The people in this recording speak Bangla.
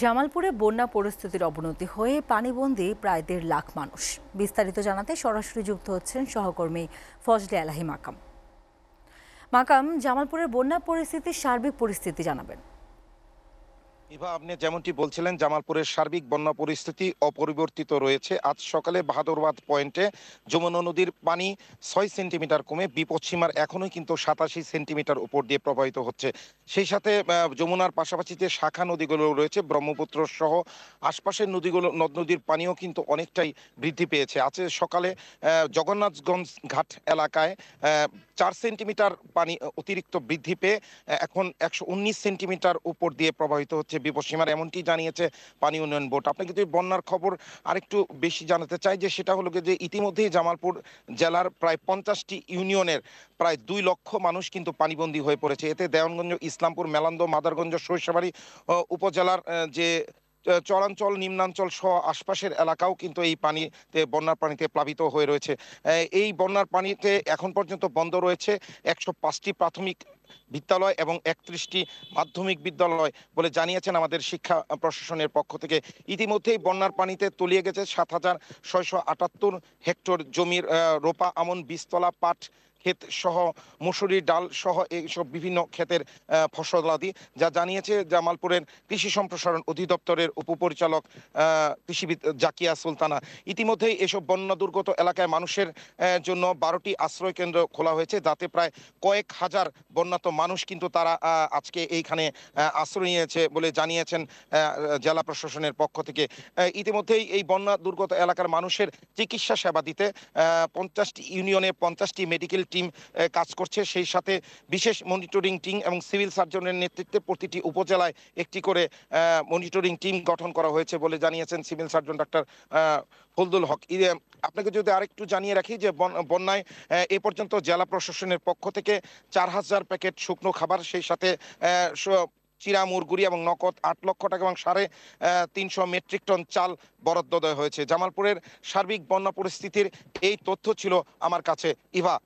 জামালপুরে বন্যা পরিস্থিতির অবনতি হয়ে পানিবন্দী প্রায় দেড় লাখ মানুষ বিস্তারিত জানাতে সরাসরি যুক্ত হচ্ছেন সহকর্মী ফজলে আলাহি মাকাম মাকাম জামালপুরের বন্যা পরিস্থিতির সার্বিক পরিস্থিতি জানাবেন ইভা আপনি যেমনটি বলছিলেন জামালপুরের সার্বিক বন্যা পরিস্থিতি অপরিবর্তিত রয়েছে আজ সকালে বাহাদুরবাদ পয়েন্টে যমুনা নদীর পানি ছয় সেন্টিমিটার কমে বিপদসীমার এখনোই কিন্তু সাতাশি সেন্টিমিটার উপর দিয়ে প্রবাহিত হচ্ছে সেই সাথে যমুনার পাশাপাশি যে শাখা নদীগুলো রয়েছে ব্রহ্মপুত্র সহ আশপাশের নদীগুলো নদ নদীর পানিও কিন্তু অনেকটাই বৃদ্ধি পেয়েছে আজ সকালে জগন্নাথগঞ্জ ঘাট এলাকায় চার সেন্টিমিটার পানি অতিরিক্ত বৃদ্ধি পেয়ে এখন একশো উনিশ সেন্টিমিটার উপর দিয়ে প্রবাহিত হচ্ছে বিপদসীমার এমনটি জানিয়েছে পানি উন্নয়ন বোর্ড আপনি কিন্তু বন্যার খবর আরেকটু বেশি জানাতে চাই যে সেটা হলো যে ইতিমধ্যেই জামালপুর জেলার প্রায় পঞ্চাশটি ইউনিয়নের প্রায় দুই লক্ষ মানুষ কিন্তু পানিবন্দী হয়ে পড়েছে এতে দেওয়ানগঞ্জ ইসলামপুর মেলান্দ মাদারগঞ্জ শৈশবাড়ি উপজেলার যে চরাঞ্চল নিম্নাঞ্চল সহ আশপাশের এলাকাও কিন্তু এই পানিতে বন্যার পানিতে প্লাবিত হয়ে রয়েছে এই বন্যার পানিতে এখন পর্যন্ত বন্ধ রয়েছে একশো পাঁচটি প্রাথমিক বিদ্যালয় এবং একত্রিশটি মাধ্যমিক বিদ্যালয় বলে জানিয়েছেন আমাদের শিক্ষা প্রশাসনের পক্ষ থেকে ইতিমধ্যেই বন্যার পানিতে তলিয়ে গেছে সাত হাজার ছয়শো আটাত্তর হেক্টর জমির রোপা আমন বীজতলা পাট ক্ষেত সহ মসুরি ডাল সহ এইসব বিভিন্ন ক্ষেতের ফসলাদি যা জানিয়েছে জামালপুরের কৃষি সম্প্রসারণ অধিদপ্তরের উপপরিচালক কৃষিবিদ জাকিয়া সুলতানা ইতিমধ্যেই এসব বন্যা দুর্গত এলাকায় মানুষের জন্য বারোটি আশ্রয় কেন্দ্র খোলা হয়েছে যাতে প্রায় কয়েক হাজার বন্যাত মানুষ কিন্তু তারা আজকে এইখানে আশ্রয় নিয়েছে বলে জানিয়েছেন জেলা প্রশাসনের পক্ষ থেকে ইতিমধ্যেই এই বন্যা দুর্গত এলাকার মানুষের চিকিৎসা সেবা দিতে পঞ্চাশটি ইউনিয়নে পঞ্চাশটি মেডিকেল টিম কাজ করছে সেই সাথে বিশেষ মনিটরিং টিম এবং সিভিল সার্জনের নেতৃত্বে প্রতিটি উপজেলায় একটি করে মনিটরিং টিম গঠন করা হয়েছে বলে জানিয়েছেন সিভিল সার্জন ডাক্তার হলদুল হক আপনাকে যদি আরেকটু জানিয়ে রাখি যে বন্যায় এ পর্যন্ত জেলা প্রশাসনের পক্ষ থেকে চার হাজার প্যাকেট শুকনো খাবার সেই সাথে চিরা মুরগুরি এবং নকদ আট লক্ষ টাকা এবং সাড়ে তিনশো মেট্রিক টন চাল বরাদ্দ দেওয়া হয়েছে জামালপুরের সার্বিক বন্যা পরিস্থিতির এই তথ্য ছিল আমার কাছে ইভা